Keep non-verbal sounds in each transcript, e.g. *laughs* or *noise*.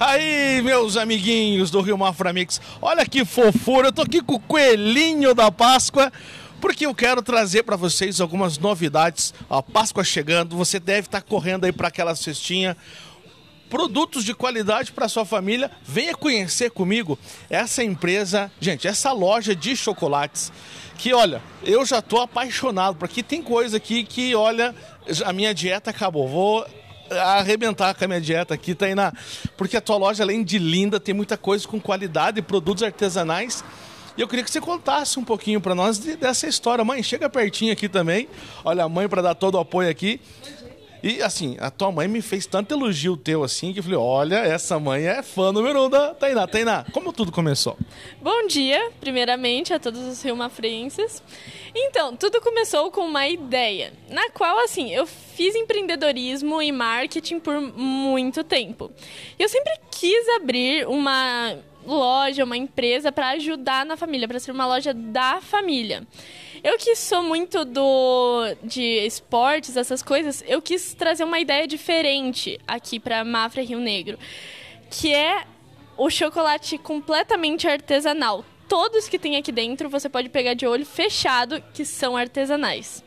Aí, meus amiguinhos do Rio Mafra Mix, olha que fofura, eu tô aqui com o coelhinho da Páscoa porque eu quero trazer para vocês algumas novidades. A Páscoa chegando, você deve estar tá correndo aí para aquela cestinha. Produtos de qualidade para sua família. Venha conhecer comigo essa empresa, gente, essa loja de chocolates. Que olha, eu já tô apaixonado, porque tem coisa aqui que, olha, a minha dieta acabou. Vou arrebentar com a minha dieta aqui, Tainá. Porque a tua loja, além de linda, tem muita coisa com qualidade, produtos artesanais. E eu queria que você contasse um pouquinho para nós de, dessa história. Mãe, chega pertinho aqui também. Olha, a mãe para dar todo o apoio aqui. E assim, a tua mãe me fez tanto elogio teu assim que eu falei: olha, essa mãe é fã número um da Tainá. Tainá, como tudo começou? Bom dia, primeiramente, a todos os Rilmafrenses. Então, tudo começou com uma ideia, na qual, assim, eu fiz empreendedorismo e marketing por muito tempo. Eu sempre quis abrir uma loja, uma empresa para ajudar na família, para ser uma loja da família. Eu que sou muito do de esportes, essas coisas, eu quis trazer uma ideia diferente aqui para Mafra Rio Negro, que é o chocolate completamente artesanal. Todos que tem aqui dentro você pode pegar de olho fechado, que são artesanais.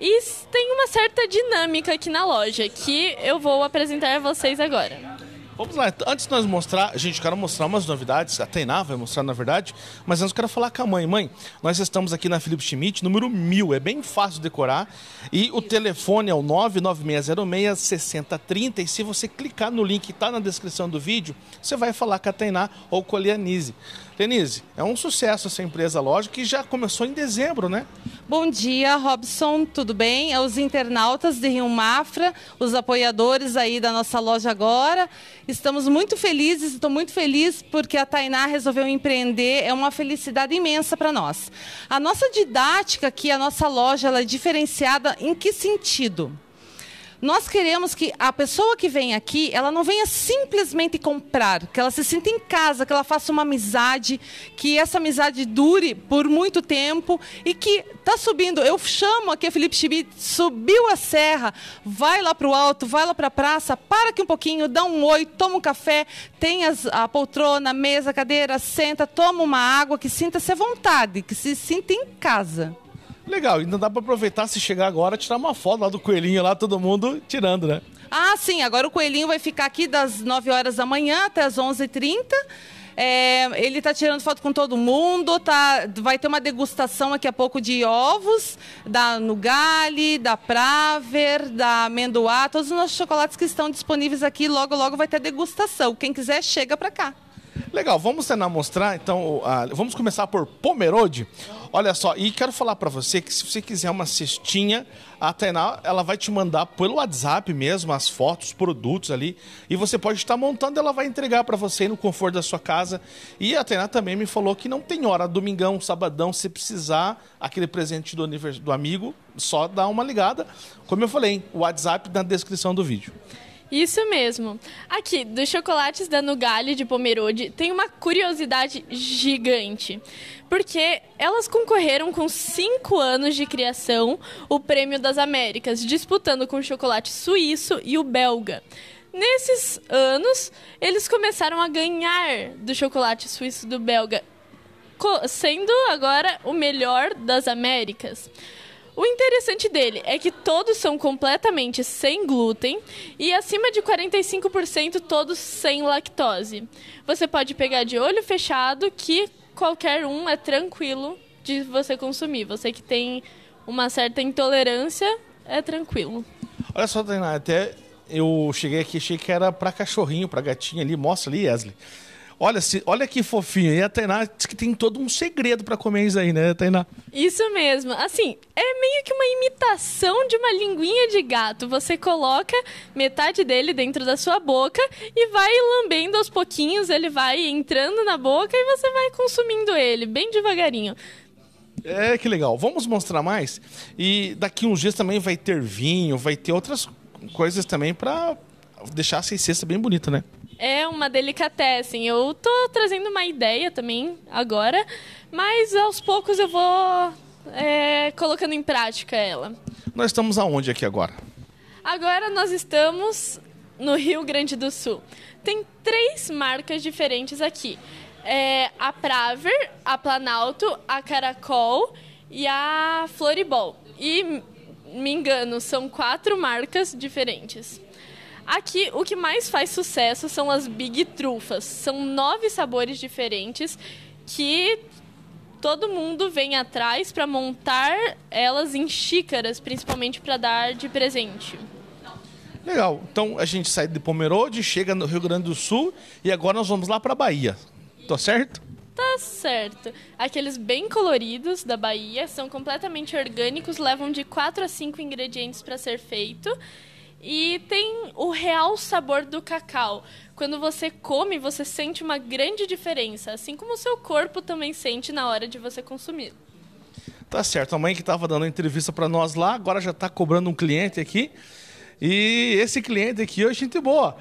E tem uma certa dinâmica aqui na loja, que eu vou apresentar a vocês agora. Vamos lá, então, antes de nós mostrar, gente, eu quero mostrar umas novidades, a Tainá vai mostrar na verdade, mas antes eu quero falar com a mãe. Mãe, nós estamos aqui na Felipe Schmidt, número 1000, é bem fácil decorar, e o telefone é o 99606-6030, e se você clicar no link que está na descrição do vídeo, você vai falar com a Tainá ou com a Lianise. Denise, é um sucesso essa empresa, lógico, que já começou em dezembro, né? Bom dia, Robson, tudo bem? É os internautas de Rio Mafra, os apoiadores aí da nossa loja agora. Estamos muito felizes, estou muito feliz porque a Tainá resolveu empreender, é uma felicidade imensa para nós. A nossa didática aqui, a nossa loja, ela é diferenciada em que sentido? Nós queremos que a pessoa que vem aqui, ela não venha simplesmente comprar, que ela se sinta em casa, que ela faça uma amizade, que essa amizade dure por muito tempo e que tá subindo. Eu chamo aqui a Felipe Chibi, subiu a serra, vai lá para o alto, vai lá para a praça, para aqui um pouquinho, dá um oi, toma um café, tem as, a poltrona, mesa, cadeira, senta, toma uma água, que sinta-se à vontade, que se sinta em casa. Legal, ainda então dá para aproveitar se chegar agora, tirar uma foto lá do coelhinho lá, todo mundo tirando, né? Ah, sim, agora o coelhinho vai ficar aqui das 9 horas da manhã até as 11h30. É, ele está tirando foto com todo mundo, tá, vai ter uma degustação aqui a pouco de ovos da Nugali, da Praver, da Amendoá, todos os nossos chocolates que estão disponíveis aqui. Logo, logo vai ter degustação. Quem quiser, chega para cá. Legal, vamos tentar mostrar, então, vamos começar por Pomerode. Olha só, e quero falar para você que se você quiser uma cestinha, a Tainá, ela vai te mandar pelo WhatsApp mesmo as fotos, produtos ali, e você pode estar montando, ela vai entregar para você no conforto da sua casa. E a Tainá também me falou que não tem hora, domingão, sabadão, se precisar aquele presente do, do amigo, só dá uma ligada. Como eu falei, o WhatsApp na descrição do vídeo. Isso mesmo. Aqui, dos chocolates da Nugali de Pomerode, tem uma curiosidade gigante. Porque elas concorreram com cinco anos de criação o Prêmio das Américas, disputando com o chocolate suíço e o belga. Nesses anos, eles começaram a ganhar do chocolate suíço do belga, sendo agora o melhor das Américas. O interessante dele é que todos são completamente sem glúten e acima de 45% todos sem lactose. Você pode pegar de olho fechado que qualquer um é tranquilo de você consumir. Você que tem uma certa intolerância é tranquilo. Olha só, Tainá, até eu cheguei aqui achei que era para cachorrinho, para gatinha ali, mostra ali, Wesley. Olha, se, olha que fofinho. E a Tainá diz que tem todo um segredo para comer isso aí, né, Tainá? Isso mesmo. Assim, é meio que uma imitação de uma linguinha de gato. Você coloca metade dele dentro da sua boca e vai lambendo aos pouquinhos, ele vai entrando na boca e você vai consumindo ele, bem devagarinho. É, que legal. Vamos mostrar mais. E daqui uns dias também vai ter vinho, vai ter outras coisas também para deixar a cesta bem bonita, né? é uma delicatessen. Assim. Eu tô trazendo uma ideia também agora, mas aos poucos eu vou é, colocando em prática ela. Nós estamos aonde aqui agora? Agora nós estamos no Rio Grande do Sul. Tem três marcas diferentes aqui. É, a Praver, a Planalto, a Caracol e a Floribol. E me engano, são quatro marcas diferentes. Aqui, o que mais faz sucesso são as Big Trufas. São nove sabores diferentes que todo mundo vem atrás para montar elas em xícaras, principalmente para dar de presente. Legal. Então a gente sai de Pomerode, chega no Rio Grande do Sul e agora nós vamos lá para Bahia. Tô tá certo? Tá certo. Aqueles bem coloridos da Bahia são completamente orgânicos, levam de 4 a 5 ingredientes para ser feito. E tem o real sabor do cacau. Quando você come, você sente uma grande diferença, assim como o seu corpo também sente na hora de você consumir. Tá certo. A mãe que estava dando entrevista para nós lá, agora já está cobrando um cliente aqui. E esse cliente aqui hoje, gente boa.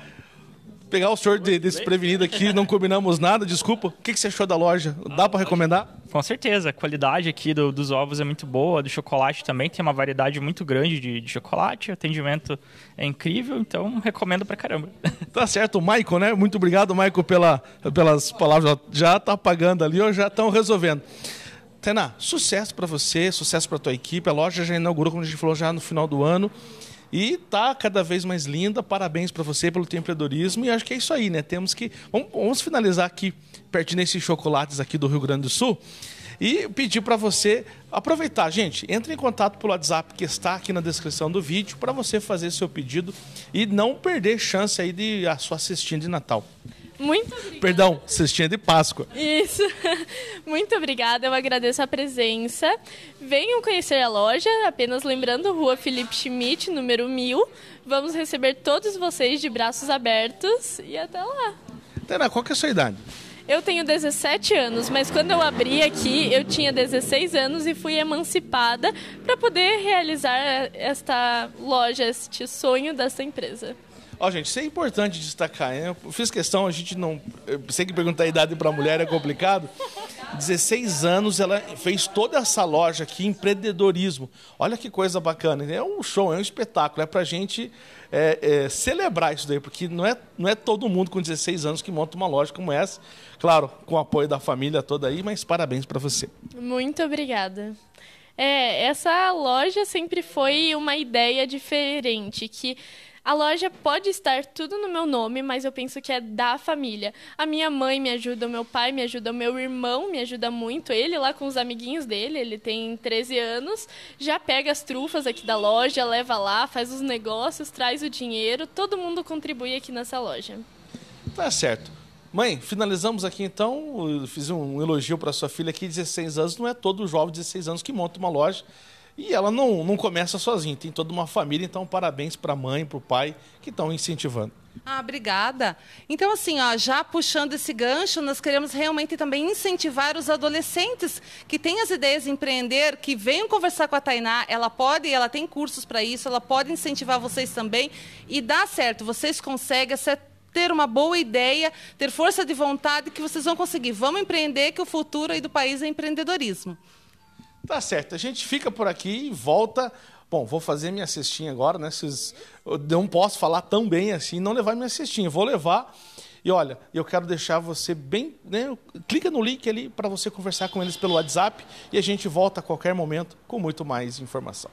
Pegar o senhor de, desprevenido aqui, não combinamos nada, desculpa. O que, que você achou da loja? Dá para recomendar? Com certeza, a qualidade aqui do, dos ovos é muito boa, do chocolate também, tem uma variedade muito grande de, de chocolate, o atendimento é incrível, então recomendo pra caramba. *laughs* Tá certo, Maico, né? Muito obrigado, Maico, pela, pelas palavras. Já tá pagando ali ou já estão resolvendo. Tena, sucesso para você, sucesso para tua equipe. A loja já inaugurou, como a gente falou, já no final do ano. E tá cada vez mais linda. Parabéns para você pelo teu empreendedorismo. E acho que é isso aí, né? Temos que. Vamos, vamos finalizar aqui, pertinho nesses chocolates aqui do Rio Grande do Sul. E pedir para você aproveitar, gente, entre em contato pelo WhatsApp que está aqui na descrição do vídeo para você fazer seu pedido e não perder chance aí de a sua assistir de Natal. Muito obrigada. Perdão, cestinha de Páscoa. Isso. *laughs* Muito obrigada, eu agradeço a presença. Venham conhecer a loja, apenas lembrando, Rua Felipe Schmidt, número 1000. Vamos receber todos vocês de braços abertos e até lá. Tena, qual que é a sua idade? Eu tenho 17 anos, mas quando eu abri aqui, eu tinha 16 anos e fui emancipada para poder realizar esta loja, este sonho dessa empresa. Ó, gente, isso é importante destacar, né? Eu fiz questão, a gente não. Eu sei que perguntar a idade para a mulher é complicado. 16 anos, ela fez toda essa loja aqui, empreendedorismo. Olha que coisa bacana. É um show, é um espetáculo. É para a gente é, é, celebrar isso daí, porque não é, não é todo mundo com 16 anos que monta uma loja como essa. Claro, com o apoio da família toda aí, mas parabéns para você. Muito obrigada. É, essa loja sempre foi uma ideia diferente, que a loja pode estar tudo no meu nome, mas eu penso que é da família. A minha mãe me ajuda, o meu pai me ajuda, o meu irmão me ajuda muito. Ele lá com os amiguinhos dele, ele tem 13 anos, já pega as trufas aqui da loja, leva lá, faz os negócios, traz o dinheiro. Todo mundo contribui aqui nessa loja. Tá certo. Mãe, finalizamos aqui então. Eu fiz um elogio para sua filha aqui, 16 anos. Não é todo jovem de 16 anos que monta uma loja. E ela não, não começa sozinha, tem toda uma família, então parabéns para a mãe, para o pai que estão incentivando. Ah, obrigada. Então, assim, ó, já puxando esse gancho, nós queremos realmente também incentivar os adolescentes que têm as ideias de empreender, que venham conversar com a Tainá. Ela pode, ela tem cursos para isso, ela pode incentivar vocês também. E dá certo, vocês conseguem, ter uma boa ideia, ter força de vontade que vocês vão conseguir. Vamos empreender, que o futuro aí do país é empreendedorismo. Tá certo. A gente fica por aqui e volta. Bom, vou fazer minha cestinha agora, né? Vocês... Eu não posso falar tão bem assim, não levar minha cestinha. Vou levar. E olha, eu quero deixar você bem. Né? Clica no link ali para você conversar com eles pelo WhatsApp e a gente volta a qualquer momento com muito mais informação.